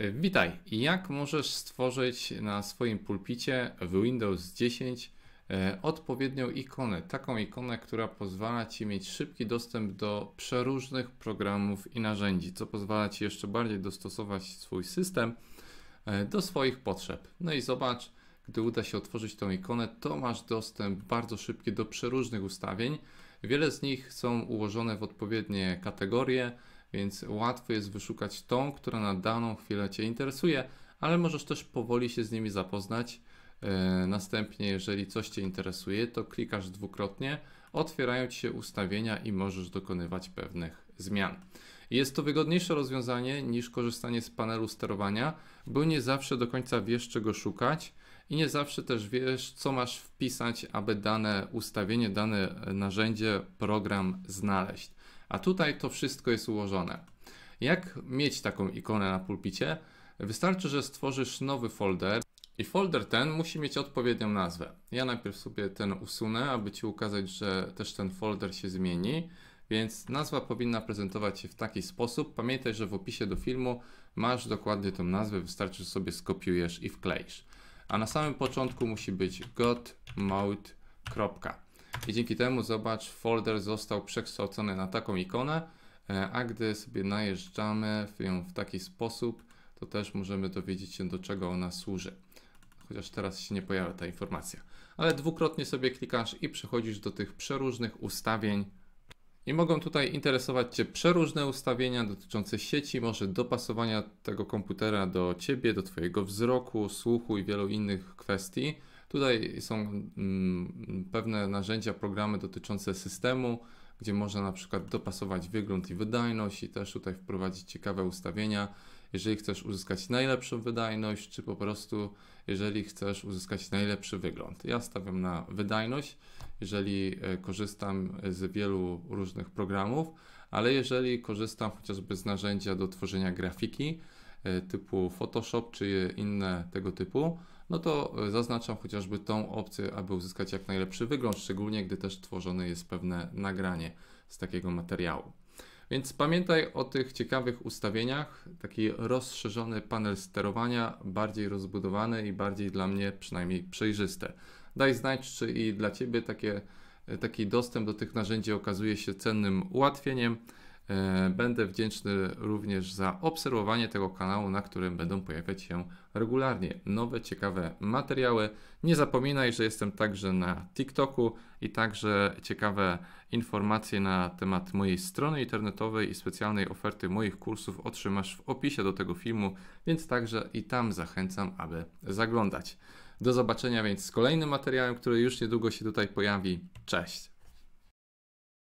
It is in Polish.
Y, witaj. Jak możesz stworzyć na swoim pulpicie w Windows 10 y, odpowiednią ikonę? Taką ikonę, która pozwala Ci mieć szybki dostęp do przeróżnych programów i narzędzi, co pozwala Ci jeszcze bardziej dostosować swój system y, do swoich potrzeb. No i zobacz, gdy uda się otworzyć tą ikonę, to masz dostęp bardzo szybki do przeróżnych ustawień. Wiele z nich są ułożone w odpowiednie kategorie więc łatwo jest wyszukać tą, która na daną chwilę Cię interesuje, ale możesz też powoli się z nimi zapoznać. E, następnie, jeżeli coś Cię interesuje, to klikasz dwukrotnie, otwierają Ci się ustawienia i możesz dokonywać pewnych zmian. Jest to wygodniejsze rozwiązanie niż korzystanie z panelu sterowania, bo nie zawsze do końca wiesz, czego szukać i nie zawsze też wiesz, co masz wpisać, aby dane ustawienie, dane narzędzie, program znaleźć. A tutaj to wszystko jest ułożone. Jak mieć taką ikonę na pulpicie? Wystarczy, że stworzysz nowy folder i folder ten musi mieć odpowiednią nazwę. Ja najpierw sobie ten usunę, aby Ci ukazać, że też ten folder się zmieni. Więc nazwa powinna prezentować się w taki sposób. Pamiętaj, że w opisie do filmu masz dokładnie tą nazwę, wystarczy, że sobie skopiujesz i wkleisz. A na samym początku musi być godmode i dzięki temu zobacz, folder został przekształcony na taką ikonę, e, a gdy sobie najeżdżamy ją w taki sposób, to też możemy dowiedzieć się do czego ona służy. Chociaż teraz się nie pojawia ta informacja. Ale dwukrotnie sobie klikasz i przechodzisz do tych przeróżnych ustawień i mogą tutaj interesować Cię przeróżne ustawienia dotyczące sieci, może dopasowania tego komputera do Ciebie, do Twojego wzroku, słuchu i wielu innych kwestii. Tutaj są mm, pewne narzędzia, programy dotyczące systemu, gdzie można na przykład dopasować wygląd i wydajność i też tutaj wprowadzić ciekawe ustawienia, jeżeli chcesz uzyskać najlepszą wydajność, czy po prostu jeżeli chcesz uzyskać najlepszy wygląd. Ja stawiam na wydajność, jeżeli e, korzystam z wielu różnych programów, ale jeżeli korzystam chociażby z narzędzia do tworzenia grafiki e, typu Photoshop czy inne tego typu, no to e, zaznaczam chociażby tą opcję, aby uzyskać jak najlepszy wygląd, szczególnie gdy też tworzone jest pewne nagranie z takiego materiału. Więc pamiętaj o tych ciekawych ustawieniach, taki rozszerzony panel sterowania, bardziej rozbudowany i bardziej dla mnie przynajmniej przejrzyste. Daj znać, czy i dla Ciebie takie, e, taki dostęp do tych narzędzi okazuje się cennym ułatwieniem. E, będę wdzięczny również za obserwowanie tego kanału, na którym będą pojawiać się regularnie nowe, ciekawe materiały. Nie zapominaj, że jestem także na TikToku i także ciekawe informacje na temat mojej strony internetowej i specjalnej oferty moich kursów otrzymasz w opisie do tego filmu, więc także i tam zachęcam, aby zaglądać. Do zobaczenia więc z kolejnym materiałem, który już niedługo się tutaj pojawi. Cześć!